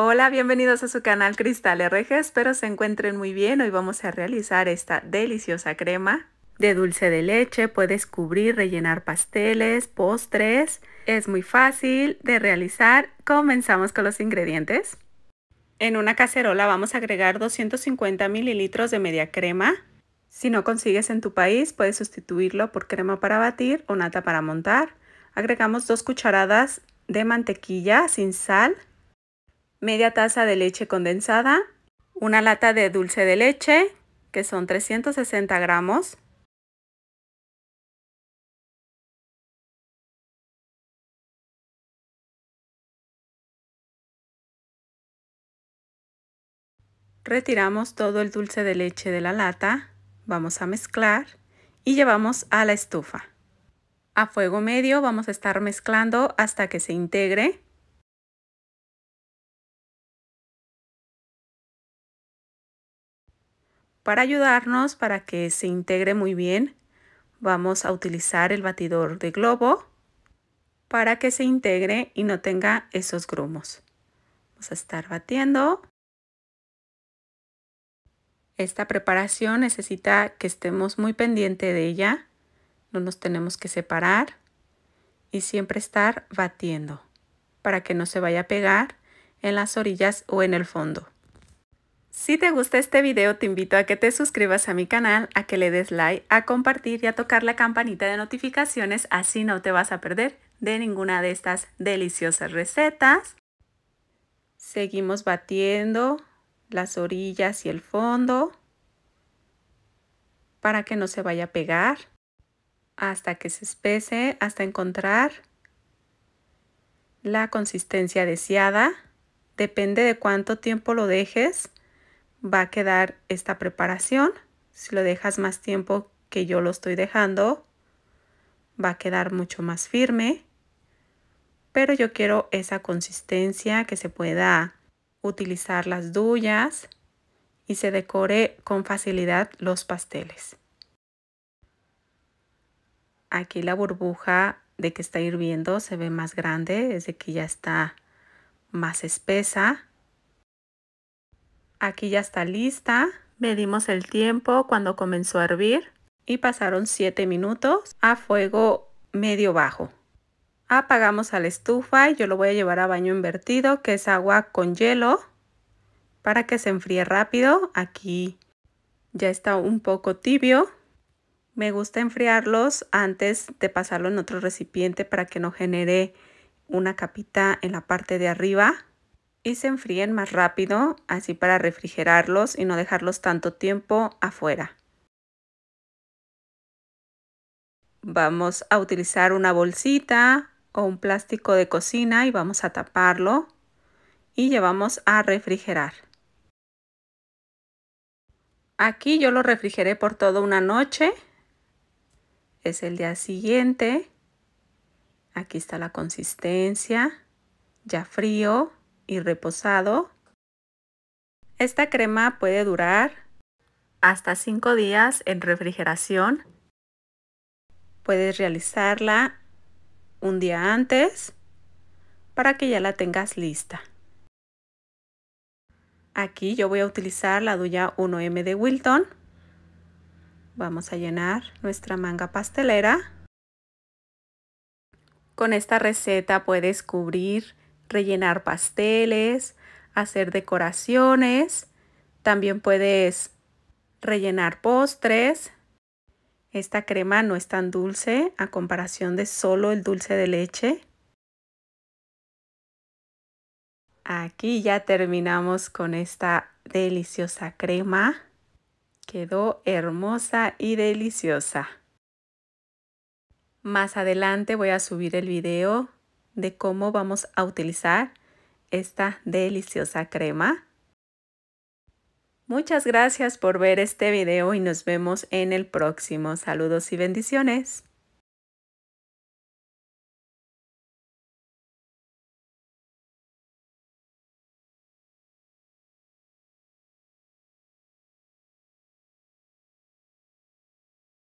Hola, bienvenidos a su canal Cristal RG, espero se encuentren muy bien. Hoy vamos a realizar esta deliciosa crema de dulce de leche. Puedes cubrir, rellenar pasteles, postres. Es muy fácil de realizar. Comenzamos con los ingredientes. En una cacerola vamos a agregar 250 mililitros de media crema. Si no consigues en tu país, puedes sustituirlo por crema para batir o nata para montar. Agregamos dos cucharadas de mantequilla sin sal, media taza de leche condensada, una lata de dulce de leche, que son 360 gramos, Retiramos todo el dulce de leche de la lata, vamos a mezclar y llevamos a la estufa. A fuego medio vamos a estar mezclando hasta que se integre Para ayudarnos, para que se integre muy bien, vamos a utilizar el batidor de globo para que se integre y no tenga esos grumos. Vamos a estar batiendo. Esta preparación necesita que estemos muy pendiente de ella, no nos tenemos que separar y siempre estar batiendo para que no se vaya a pegar en las orillas o en el fondo. Si te gusta este video, te invito a que te suscribas a mi canal, a que le des like, a compartir y a tocar la campanita de notificaciones, así no te vas a perder de ninguna de estas deliciosas recetas. Seguimos batiendo las orillas y el fondo para que no se vaya a pegar hasta que se espese, hasta encontrar la consistencia deseada. Depende de cuánto tiempo lo dejes va a quedar esta preparación. Si lo dejas más tiempo que yo lo estoy dejando, va a quedar mucho más firme. Pero yo quiero esa consistencia que se pueda utilizar las duyas y se decore con facilidad los pasteles. Aquí la burbuja de que está hirviendo se ve más grande, es de que ya está más espesa. Aquí ya está lista. Medimos el tiempo cuando comenzó a hervir y pasaron 7 minutos a fuego medio bajo. Apagamos a la estufa y yo lo voy a llevar a baño invertido, que es agua con hielo, para que se enfríe rápido. Aquí ya está un poco tibio. Me gusta enfriarlos antes de pasarlo en otro recipiente para que no genere una capita en la parte de arriba se enfríen más rápido, así para refrigerarlos y no dejarlos tanto tiempo afuera. Vamos a utilizar una bolsita o un plástico de cocina y vamos a taparlo y llevamos a refrigerar. Aquí yo lo refrigeré por toda una noche. Es el día siguiente. Aquí está la consistencia. Ya frío y reposado. Esta crema puede durar hasta 5 días en refrigeración. Puedes realizarla un día antes para que ya la tengas lista. Aquí yo voy a utilizar la Duya 1M de Wilton. Vamos a llenar nuestra manga pastelera. Con esta receta puedes cubrir rellenar pasteles, hacer decoraciones. También puedes rellenar postres. Esta crema no es tan dulce a comparación de solo el dulce de leche. Aquí ya terminamos con esta deliciosa crema. Quedó hermosa y deliciosa. Más adelante voy a subir el video de cómo vamos a utilizar esta deliciosa crema. Muchas gracias por ver este video y nos vemos en el próximo. Saludos y bendiciones.